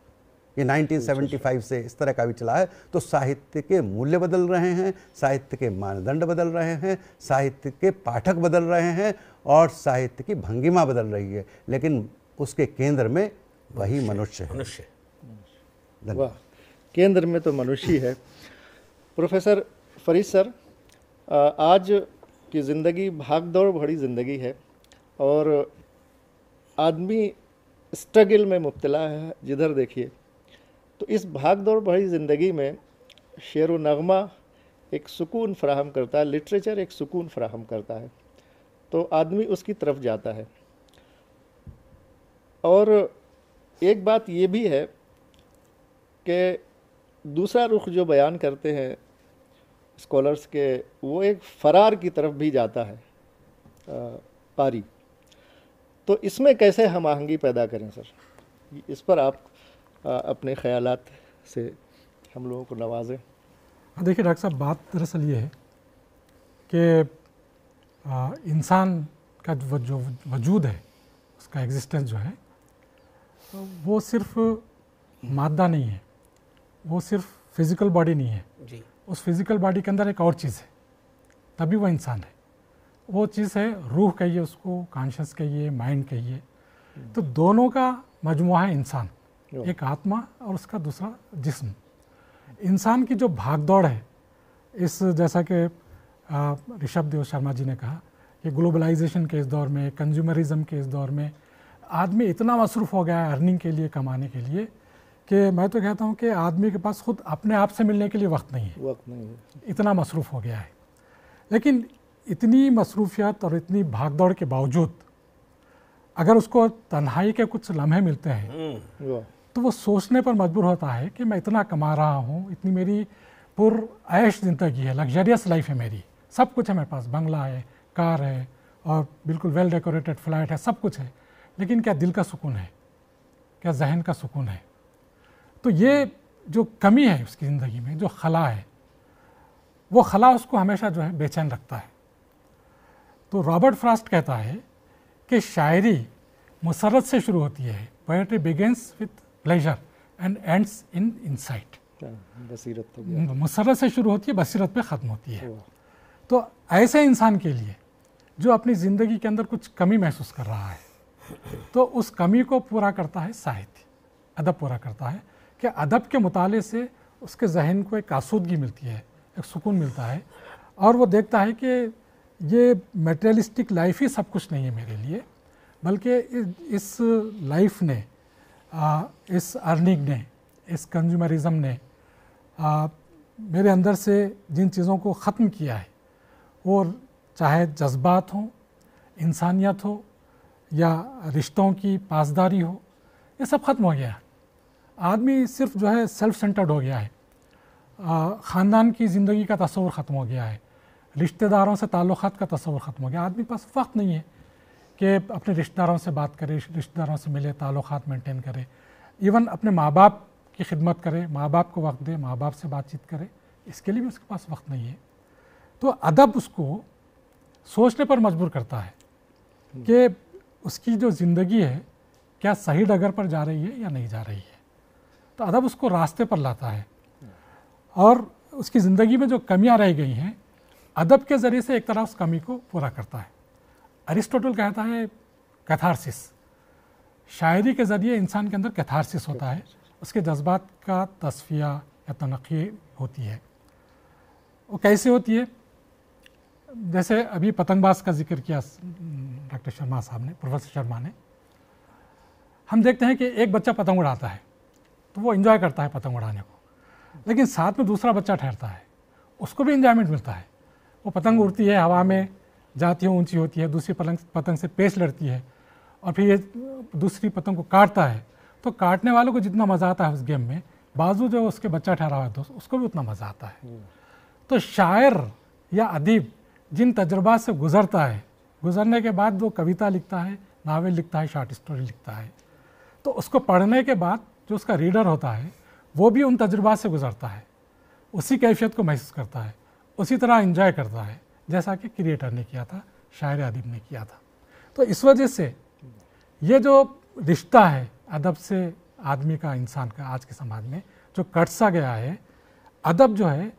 ये 1975 से इस तरह का भी चला है तो साहित्य के मूल्य बदल रहे हैं साहित्य के मानदंड बदल रहे हैं साहित्य के पाठक बदल रहे हैं और साहित्य की भंगिमा बदल रही है लेकिन उसके केंद्र में वही मनुष्य है मनुष्य वाह केंद्र में तो मनुष्य है प्रोफेसर फरीद सर आज की ज़िंदगी भागदौड़ भरी ज़िंदगी है और आदमी स्ट्रगल में मुब्तला है जिधर देखिए तो इस भाग दौड़ भरी ज़िंदगी में शेर व नगमा एक सुकून फ्राहम करता है लिटरेचर एक सुकून फ्राहम करता है तो आदमी उसकी तरफ जाता है और एक बात ये भी है कि दूसरा रुख जो बयान करते हैं स्कॉलर्स के वो एक फ़रार की तरफ भी जाता है पारी तो इसमें कैसे हम आहंगी पैदा करें सर इस पर आप अपने ख्याल से हम लोगों को नवाजें हाँ, देखिए डॉक्टर साहब बात दरअसल ये है कि इंसान का जो वजूद है उसका एग्जिस्टेंस जो है वो सिर्फ मादा नहीं है वो सिर्फ फिज़िकल बॉडी नहीं है जी। उस फिज़िकल बॉडी के अंदर एक और चीज़ है तभी वो इंसान है वो चीज़ है रूह कहिए उसको कॉन्शियस कहिए माइंड कहिए हम्म। तो दोनों का मजमु है इंसान एक आत्मा और उसका दूसरा जिस्म इंसान की जो भागदौड़ है इस जैसा कि ऋषभ देव शर्मा जी ने कहा कि ग्लोबलाइजेशन के इस दौर में कंज्यूमरिज्म के इस दौर में आदमी इतना मसरूफ़ हो गया है अर्निंग के लिए कमाने के लिए कि मैं तो कहता हूँ कि आदमी के पास खुद अपने आप से मिलने के लिए वक्त नहीं है वक्त नहीं है इतना मसरूफ़ हो गया है लेकिन इतनी मसरूफियात और इतनी भागदौड़ के बावजूद अगर उसको तन्हाई के कुछ लम्हे मिलते हैं हम्म। तो वो सोचने पर मजबूर होता है कि मैं इतना कमा रहा हूँ इतनी मेरी ऐश ज़िंदगी है लग्जरियस लाइफ है मेरी सब कुछ है मेरे पास बंगला है कार है और बिल्कुल वेल डेकोरेटेड फ्लैट है सब कुछ है लेकिन क्या दिल का सुकून है क्या जहन का सुकून है तो ये जो कमी है उसकी ज़िंदगी में जो खला है वो खला उसको हमेशा जो है बेचैन रखता है तो रॉबर्ट फ्रास्ट कहता है कि शायरी मुसरत से शुरू होती है poetry begins with pleasure and ends in insight बसीरत तो हम्म, मुसरत से शुरू होती है बसीरत पे ख़त्म होती है तो ऐसे इंसान के लिए जो अपनी ज़िंदगी के अंदर कुछ कमी महसूस कर रहा है तो उस कमी को पूरा करता है साहित्य अदब पूरा करता है कि अदब के मुताले से उसके जहन को एक आसूदगी मिलती है एक सुकून मिलता है और वो देखता है कि ये मेटेरियलिस्टिक लाइफ ही सब कुछ नहीं है मेरे लिए बल्कि इस लाइफ ने आ, इस अर्निंग ने इस कंज्यूमरिज्म ने आ, मेरे अंदर से जिन चीज़ों को ख़त्म किया है वो चाहे जज्बात हो इंसानियत हो या रिश्तों की पासदारी हो ये सब ख़त्म हो गया आदमी सिर्फ जो है सेल्फ सेंटर्ड हो गया है ख़ानदान की ज़िंदगी का तस्वर ख़त्म हो गया है रिश्तेदारों से ताल्लुक़ का तस्वर ख़त्म हो गया आदमी पास वक्त नहीं है कि अपने रिश्तेदारों से बात करे रिश्तेदारों से मिले ताल्लुक मेंटेन करे इवन अपने माँ बाप की खिदमत करे माँ बाप को वक्त दे माँ बाप से बातचीत करे इसके लिए भी उसके पास वक्त नहीं है तो अदब उसको सोचने पर मजबूर करता है हम्म। कि उसकी जो ज़िंदगी है क्या सही डगर पर जा रही है या नहीं जा रही है तो अदब उसको रास्ते पर लाता है और उसकी ज़िंदगी में जो कमियां रह गई हैं अदब के ज़रिए से एक तरह उस कमी को पूरा करता है अरिस्टोटल कहता है कैथारसिस शायरी के ज़रिए इंसान के अंदर कैथारसिस होता है उसके जज्बात का तस्फिया या तनखी होती है वो कैसे होती है जैसे अभी पतंगबाज का जिक्र किया डॉक्टर शर्मा साहब ने प्रोफेसर शर्मा ने हम देखते हैं कि एक बच्चा पतंग उड़ाता है तो वो इन्जॉय करता है पतंग उड़ाने को लेकिन साथ में दूसरा बच्चा ठहरता है उसको भी इन्जॉयमेंट मिलता है वो पतंग उड़ती है हवा में जातियाँ ऊंची होती है दूसरी पलंग पतंग से पेश लड़ती है और फिर ये दूसरी पतंग को काटता है तो काटने वालों को जितना मज़ा आता है उस गेम में बाजू जो उसके बच्चा ठहरा हुआ है दोस्त तो उसको भी उतना मज़ा आता है हम्म। तो शायर या अदीब जिन तजुर्बा से गुज़रता है गुज़रने के बाद वो कविता लिखता है नावल लिखता है शॉर्ट स्टोरी लिखता है तो उसको पढ़ने के बाद जो उसका रीडर होता है वो भी उन तजुर्बा से गुज़रता है उसी कैफियत को महसूस करता है उसी तरह इन्जॉय करता है जैसा कि क्रिएटर ने किया था शायर अदीब ने किया था तो इस वजह से ये जो रिश्ता है अदब से आदमी का इंसान का आज के समाज में जो कट सा गया है अदब जो है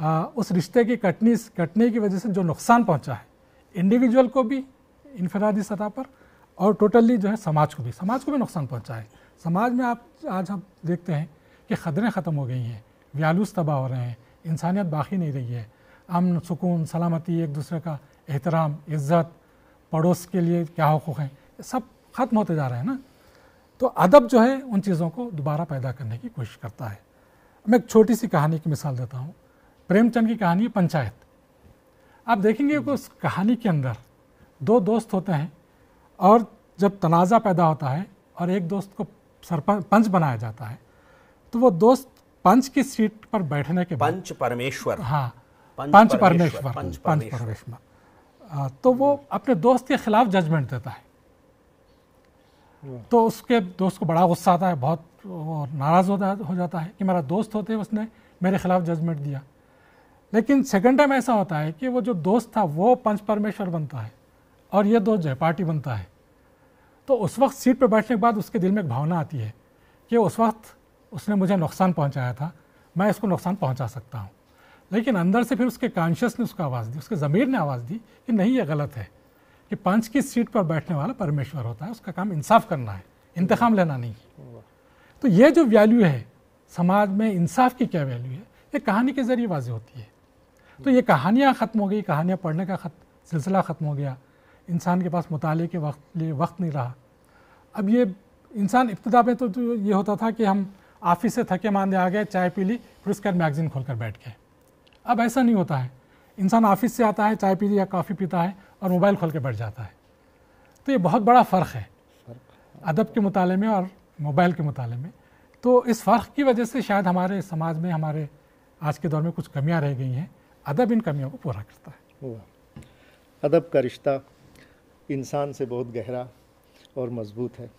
आ, उस रिश्ते की कटनी कटने की वजह से जो नुकसान पहुंचा है इंडिविजुअल को भी इनफरादी सतह पर और टोटली जो है समाज को भी समाज को भी नुकसान पहुंचा है समाज में आप आज हम देखते हैं कि खदरें ख़त्म हो गई हैं व्यालूस तबाह हो रहे हैं इंसानियत बाकी नहीं रही है अमन सुकून सलामती एक दूसरे का एहतराम इज़्ज़त पड़ोस के लिए क्या हकूक़ हैं सब ख़त्म होते जा रहे हैं ना तो अदब जो है उन चीज़ों को दोबारा पैदा करने की कोशिश करता है मैं एक छोटी सी कहानी की मिसाल देता हूँ प्रेमचंद की कहानी है पंचायत आप देखेंगे कि उस कहानी के अंदर दो दोस्त होते हैं और जब तनाज़ा पैदा होता है और एक दोस्त को सरपंच पंच बनाया जाता है तो वो दोस्त पंच की सीट पर बैठने के पंच परमेश्वर हाँ पंच परमेश्वर पंच परमेश्वर तो वो अपने दोस्त के खिलाफ जजमेंट देता है तो उसके दोस्त को बड़ा गुस्सा आता है बहुत नाराज़ होता हो जाता है कि मेरा दोस्त होते उसने मेरे खिलाफ जजमेंट दिया लेकिन सेकंड टाइम ऐसा होता है कि वो जो दोस्त था वो पंच परमेश्वर बनता है और ये दोस्त पार्टी बनता है तो उस वक्त सीट पर बैठने के बाद उसके दिल में एक भावना आती है कि उस वक्त उसने मुझे नुकसान पहुंचाया था मैं इसको नुकसान पहुंचा सकता हूं लेकिन अंदर से फिर उसके कॉन्शियस ने उसको आवाज़ दी उसके ज़मीर ने आवाज़ दी कि नहीं ये गलत है कि पंच की सीट पर बैठने वाला परमेश्वर होता है उसका काम इंसाफ करना है इंतकाम लेना नहीं तो ये जो वैल्यू है समाज में इंसाफ की क्या वैल्यू है ये कहानी के ज़रिए वाजी होती है तो ये कहानियाँ ख़त्म हो गई कहानियाँ पढ़ने का खत, सिलसिला ख़त्म हो गया इंसान के पास मुताले के वक्त लिए वक्त नहीं रहा अब ये इंसान इब्तदा में तो, तो, ये होता था कि हम ऑफिस से थके मांदे आ गए चाय पी ली फिर उसके बाद मैगज़ीन खोल कर बैठ गए अब ऐसा नहीं होता है इंसान ऑफिस से आता है चाय पी या कॉफ़ी पीता है और मोबाइल खोल के बैठ जाता है तो ये बहुत बड़ा फ़र्क है अदब के मुताले में और मोबाइल के मुताले में तो इस फ़र्क की वजह से शायद हमारे समाज में हमारे आज के दौर में कुछ कमियां रह गई हैं अदब इन कमियों को पूरा करता है अदब का रिश्ता इंसान से बहुत गहरा और मजबूत है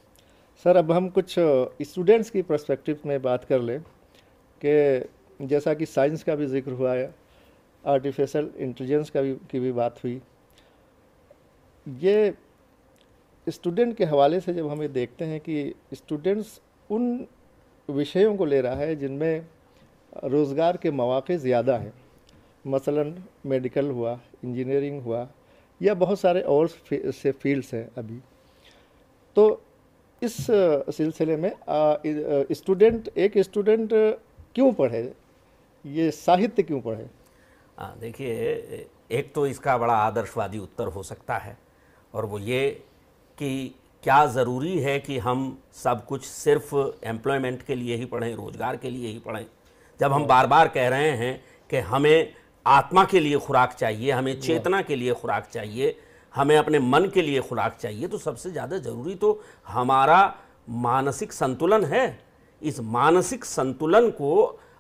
सर अब हम कुछ स्टूडेंट्स की परस्पेक्टिव में बात कर लें कि जैसा कि साइंस का भी जिक्र हुआ है आर्टिफिशियल इंटेलिजेंस का भी की भी बात हुई ये स्टूडेंट के हवाले से जब हम ये देखते हैं कि स्टूडेंट्स उन विषयों को ले रहा है जिनमें रोज़गार के मौाक़े ज़्यादा हैं मसलन मेडिकल हुआ इंजीनियरिंग हुआ या बहुत सारे और से फील्ड्स हैं अभी तो इस सिलसिले में स्टूडेंट एक स्टूडेंट क्यों पढ़े ये साहित्य क्यों पढ़े देखिए एक तो इसका बड़ा आदर्शवादी उत्तर हो सकता है और वो ये कि क्या ज़रूरी है कि हम सब कुछ सिर्फ एम्प्लॉयमेंट के लिए ही पढ़ें रोज़गार के लिए ही पढ़ें जब हम हाँ। बार बार कह रहे हैं कि हमें आत्मा के लिए खुराक चाहिए हमें हाँ। चेतना के लिए खुराक चाहिए हमें अपने मन के लिए खुराक चाहिए तो सबसे ज़्यादा ज़रूरी तो हमारा मानसिक संतुलन है इस मानसिक संतुलन को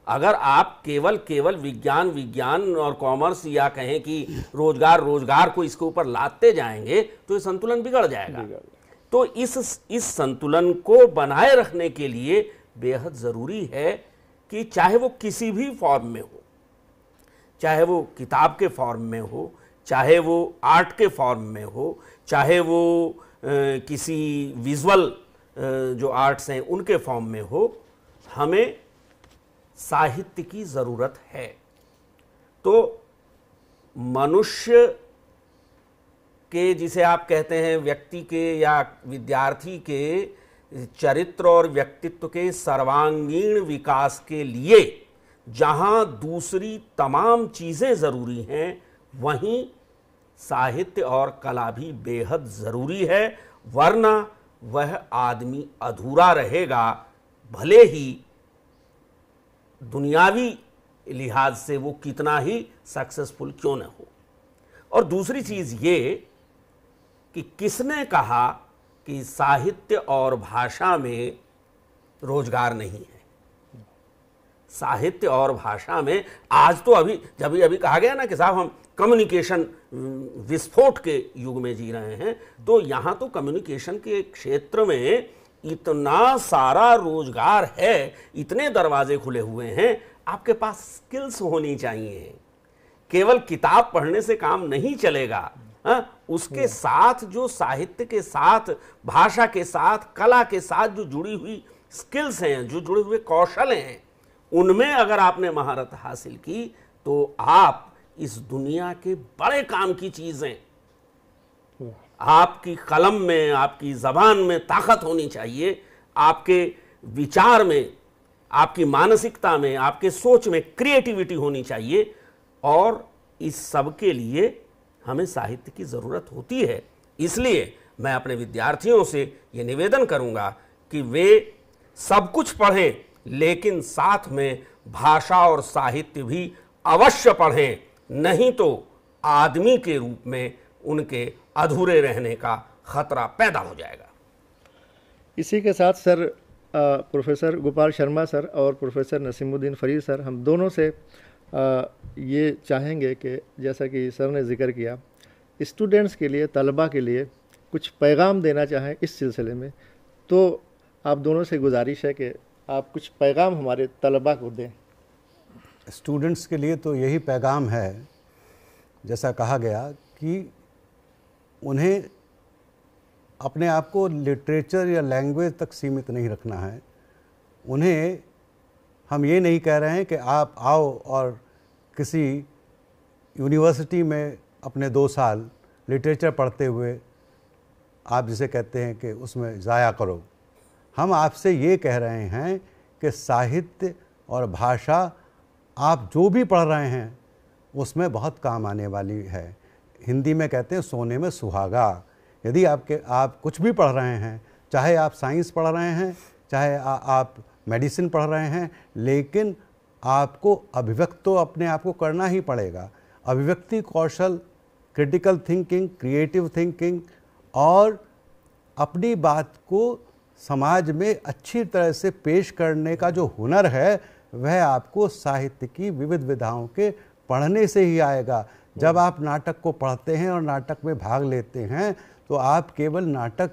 अगर आप केवल केवल विज्ञान विज्ञान और कॉमर्स या कहें कि रोजगार रोजगार को इसके ऊपर लाते जाएंगे तो ये संतुलन बिगड़ जाएगा तो इस इस संतुलन को बनाए रखने के लिए बेहद ज़रूरी है कि चाहे वो किसी भी फॉर्म में हो चाहे वो किताब के फॉर्म में हो चाहे वो आर्ट के फॉर्म में हो चाहे वो ए, किसी विजुअल जो आर्ट्स हैं उनके फॉर्म में हो हमें साहित्य की ज़रूरत है तो मनुष्य के जिसे आप कहते हैं व्यक्ति के या विद्यार्थी के चरित्र और व्यक्तित्व के सर्वांगीण विकास के लिए जहाँ दूसरी तमाम चीज़ें ज़रूरी हैं वहीं साहित्य और कला भी बेहद ज़रूरी है वरना वह आदमी अधूरा रहेगा भले ही दुनियावी लिहाज से वो कितना ही सक्सेसफुल क्यों ना हो और दूसरी चीज़ ये कि किसने कहा कि साहित्य और भाषा में रोजगार नहीं है साहित्य और भाषा में आज तो अभी जब अभी कहा गया ना कि साहब हम कम्युनिकेशन विस्फोट के युग में जी रहे हैं तो यहां तो कम्युनिकेशन के क्षेत्र में इतना सारा रोजगार है इतने दरवाजे खुले हुए हैं आपके पास स्किल्स होनी चाहिए केवल किताब पढ़ने से काम नहीं चलेगा आ, हाँ? उसके हम्म। साथ जो साहित्य के साथ भाषा के साथ कला के साथ जो जुड़ी हुई स्किल्स हैं जो जुड़े हुए कौशल हैं उनमें अगर आपने महारत हासिल की तो आप इस दुनिया के बड़े काम की चीज़ें आपकी कलम में आपकी ज़बान में ताकत होनी चाहिए आपके विचार में आपकी मानसिकता में आपके सोच में क्रिएटिविटी होनी चाहिए और इस सब के लिए हमें साहित्य की ज़रूरत होती है इसलिए मैं अपने विद्यार्थियों से ये निवेदन करूँगा कि वे सब कुछ पढ़ें लेकिन साथ में भाषा और साहित्य भी अवश्य पढ़ें नहीं तो आदमी के रूप में उनके अधूरे रहने का खतरा पैदा हो जाएगा इसी के साथ sir professor Gopal Sharma sir और प्रोफेसर नसीमुद्दीन फरीद सर हम दोनों से आ, ये चाहेंगे कि जैसा कि सर ने जिक्र किया स्टूडेंट्स के लिए तलबा के लिए कुछ पैगाम देना चाहें इस सिलसिले में तो आप दोनों से गुजारिश है कि आप कुछ पैगाम हमारे तलबा को दें स्टूडेंट्स के लिए तो यही पैगाम है जैसा कहा गया कि उन्हें अपने आप को लिटरेचर या लैंग्वेज तक सीमित नहीं रखना है उन्हें हम ये नहीं कह रहे हैं कि आप आओ और किसी यूनिवर्सिटी में अपने दो साल लिटरेचर पढ़ते हुए आप जिसे कहते हैं कि उसमें ज़ाया करो हम आपसे ये कह रहे हैं कि साहित्य और भाषा आप जो भी पढ़ रहे हैं उसमें बहुत काम आने वाली है हिंदी में कहते हैं सोने में सुहागा यदि आपके आप कुछ भी पढ़ रहे हैं चाहे आप साइंस पढ़ रहे हैं चाहे आ, आप मेडिसिन पढ़ रहे हैं लेकिन आपको अभिव्यक्त तो अपने आप को करना ही पड़ेगा अभिव्यक्ति कौशल क्रिटिकल थिंकिंग क्रिएटिव थिंकिंग और अपनी बात को समाज में अच्छी तरह से पेश करने का जो हुनर है वह आपको साहित्य की विविध विधाओं के पढ़ने से ही आएगा जब आप नाटक को पढ़ते हैं और नाटक में भाग लेते हैं तो आप केवल नाटक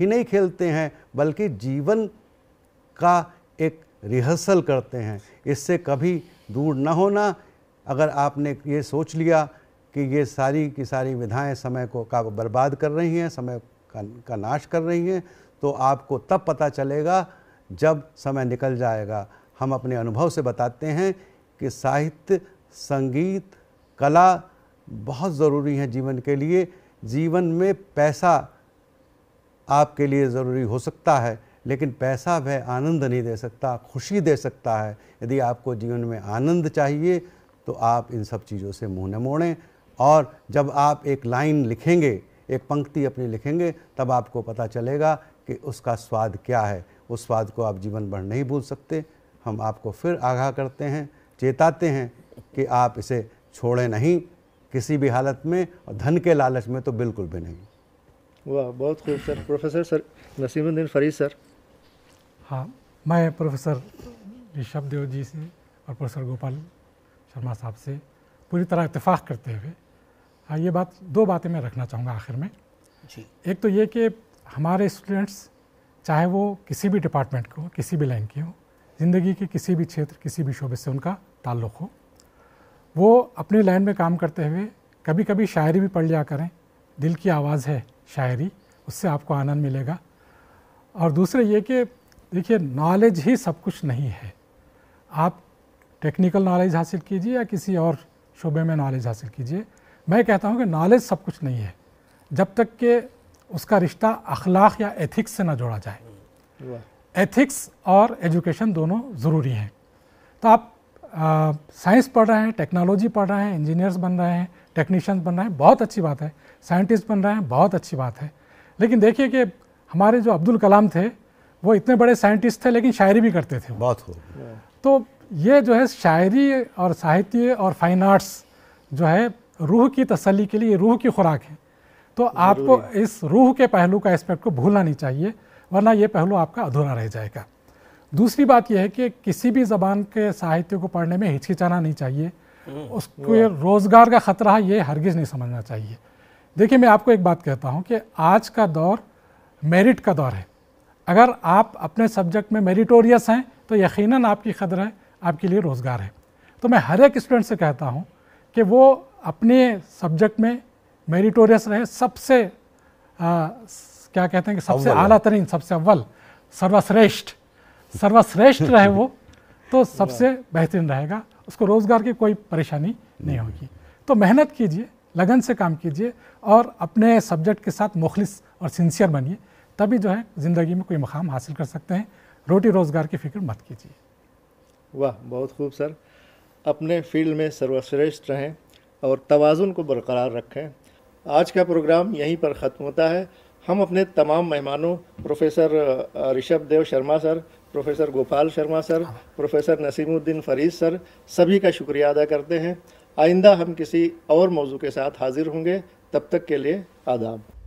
ही नहीं खेलते हैं बल्कि जीवन का एक रिहर्सल करते हैं इससे कभी दूर न होना अगर आपने ये सोच लिया कि ये सारी की सारी विधाएं समय को का बर्बाद कर रही हैं समय का, का नाश कर रही हैं तो आपको तब पता चलेगा जब समय निकल जाएगा हम अपने अनुभव से बताते हैं कि साहित्य संगीत कला बहुत ज़रूरी हैं जीवन के लिए जीवन में पैसा आपके लिए ज़रूरी हो सकता है लेकिन पैसा वह आनंद नहीं दे सकता खुशी दे सकता है यदि आपको जीवन में आनंद चाहिए तो आप इन सब चीज़ों से मुँह न मोड़ें और जब आप एक लाइन लिखेंगे एक पंक्ति अपनी लिखेंगे तब आपको पता चलेगा कि उसका स्वाद क्या है उस स्वाद को आप जीवन भर नहीं भूल सकते हम आपको फिर आगाह करते हैं चेताते हैं कि आप इसे छोड़ें नहीं किसी भी हालत में और धन के लालच में तो बिल्कुल भी नहीं वाह बहुत खूब sir professor sir Nasimuddin Farid sir हाँ मैं प्रोफेसर ऋषभ देव जी से और प्रोफेसर गोपाल शर्मा साहब से पूरी तरह इतफाक़ करते हुए हाँ ये बात दो बातें मैं रखना चाहूँगा आखिर में जी एक तो ये कि हमारे स्टूडेंट्स चाहे वो किसी भी डिपार्टमेंट के हो किसी भी लाइन के हों ज़िंदगी के किसी भी क्षेत्र किसी भी शोबे से उनका ताल्लुक़ हो वो अपने लाइन में काम करते हुए कभी कभी शायरी भी पढ़ लिया करें दिल की आवाज़ है शायरी उससे आपको आनंद मिलेगा और दूसरे ये कि देखिए नॉलेज ही सब कुछ नहीं है आप टेक्निकल नॉलेज हासिल कीजिए या किसी और शोबे में नॉलेज हासिल कीजिए मैं कहता हूँ कि नॉलेज सब कुछ नहीं है जब तक कि उसका रिश्ता अखलाक या एथिक्स से ना जोड़ा जाए एथिक्स और एजुकेशन दोनों ज़रूरी हैं तो आप साइंस पढ़ रहे हैं टेक्नोलॉजी पढ़ रहे हैं इंजीनियर्स बन रहे हैं टेक्नीशियंस बन रहे हैं बहुत अच्छी बात है साइंटिस्ट बन रहे हैं बहुत अच्छी बात है लेकिन देखिए कि हमारे जो अब्दुल कलाम थे वो इतने बड़े साइंटिस्ट थे लेकिन शायरी भी करते थे बहुत हो तो ये जो है शायरी और साहित्य और फाइन आर्ट्स जो है रूह की तसली के लिए रूह की खुराक है तो आपको इस रूह के पहलू का एस्पेक्ट को भूलना नहीं चाहिए वरना ये पहलू आपका अधूरा रह जाएगा दूसरी बात यह है कि किसी भी ज़बान के साहित्य को पढ़ने में हिचकिचाना नहीं चाहिए हम्म, उसको रोज़गार का ख़तरा ये हरगिज़ नहीं समझना चाहिए देखिए मैं आपको एक बात कहता हूँ कि आज का दौर मेरिट का दौर है अगर आप अपने सब्जेक्ट में मेरिटोरियस हैं तो यकीनन आपकी कदर है आपके लिए रोज़गार है तो मैं हर एक स्टूडेंट से कहता हूँ कि वो अपने सब्जेक्ट में मेरिटोरियस रहे सबसे आ, क्या कहते हैं कि सबसे अला तरीन सबसे अव्वल सर्वश्रेष्ठ सर्वश्रेष्ठ रहे वो तो सबसे बेहतरीन रहेगा उसको रोज़गार की कोई परेशानी नहीं होगी तो मेहनत कीजिए लगन से काम कीजिए और अपने सब्जेक्ट के साथ मुखलिस और सिंसियर बनिए तभी जो है ज़िंदगी में कोई मकाम हासिल कर सकते हैं रोटी रोज़गार की फिक्र मत कीजिए वाह बहुत खूब सर अपने फील्ड में सर्वश्रेष्ठ रहें और तोज़ुन को बरकरार रखें आज का प्रोग्राम यहीं पर ख़त्म होता है हम अपने तमाम मेहमानों professor Rishabh Dev Sharma sir professor Gopal Sharma sir professor Nasimuddin Farid sir सभी का शुक्रिया अदा करते हैं आइंदा हम किसी और मौजू के साथ हाजिर होंगे तब तक के लिए आदाब